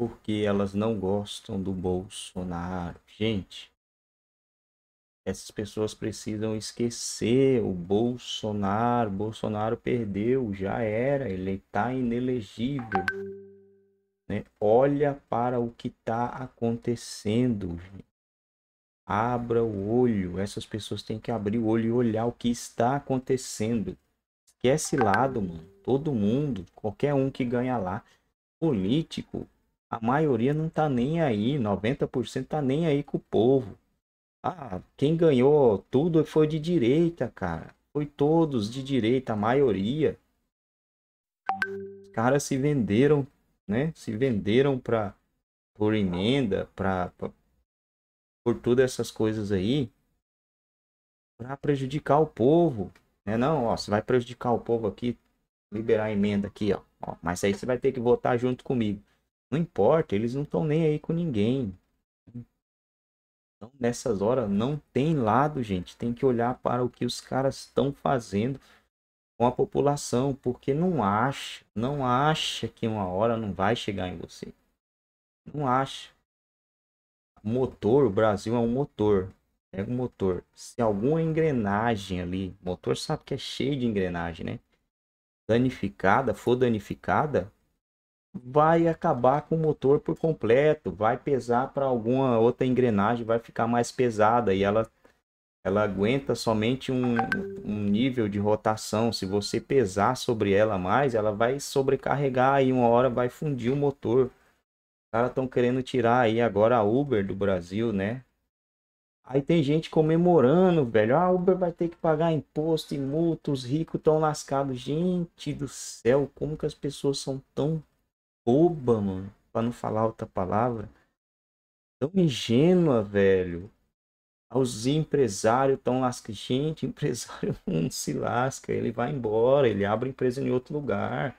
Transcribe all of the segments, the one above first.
porque elas não gostam do Bolsonaro. Gente, essas pessoas precisam esquecer o Bolsonaro. Bolsonaro perdeu, já era, ele está inelegível. Né? Olha para o que está acontecendo. Gente. Abra o olho. Essas pessoas têm que abrir o olho e olhar o que está acontecendo. Esquece lado, mano. Todo mundo, qualquer um que ganha lá, político, a maioria não tá nem aí, 90% tá nem aí com o povo. Ah, quem ganhou tudo foi de direita, cara. Foi todos de direita, a maioria. Os caras se venderam, né? Se venderam pra, por emenda, pra, pra por todas essas coisas aí, para prejudicar o povo. Né? Não, ó, você vai prejudicar o povo aqui, liberar a emenda aqui, ó. ó mas aí você vai ter que votar junto comigo. Não importa, eles não estão nem aí com ninguém. Então, nessas horas não tem lado, gente. Tem que olhar para o que os caras estão fazendo com a população, porque não acha, não acha que uma hora não vai chegar em você. Não acha. Motor, o Brasil é um motor. Pega um motor. Se alguma engrenagem ali, motor sabe que é cheio de engrenagem, né? Danificada, for danificada, vai acabar com o motor por completo, vai pesar para alguma outra engrenagem, vai ficar mais pesada e ela ela aguenta somente um, um, nível de rotação. Se você pesar sobre ela mais, ela vai sobrecarregar e uma hora vai fundir o motor. Os caras estão querendo tirar aí agora a Uber do Brasil, né? Aí tem gente comemorando, velho. Ah, a Uber vai ter que pagar imposto e multa, os ricos estão lascados. Gente do céu, como que as pessoas são tão boba, mano. Pra não falar outra palavra. Tão ingênua, velho. Os empresários tão lascados. Gente, empresário não se lasca. Ele vai embora, ele abre empresa em outro lugar.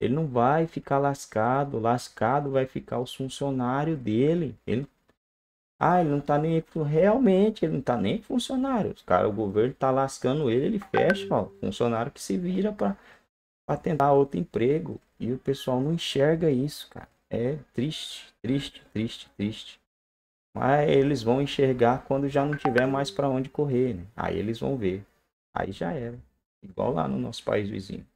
Ele não vai ficar lascado. Lascado vai ficar os funcionários dele. Ele ah, ele não tá nem realmente, ele não tá nem funcionário. Os cara, o governo tá lascando ele, ele fecha, ó, funcionário que se vira para para tentar outro emprego. E o pessoal não enxerga isso, cara. É triste, triste, triste, triste. Mas eles vão enxergar quando já não tiver mais para onde correr, né? Aí eles vão ver. Aí já era. Igual lá no nosso país vizinho.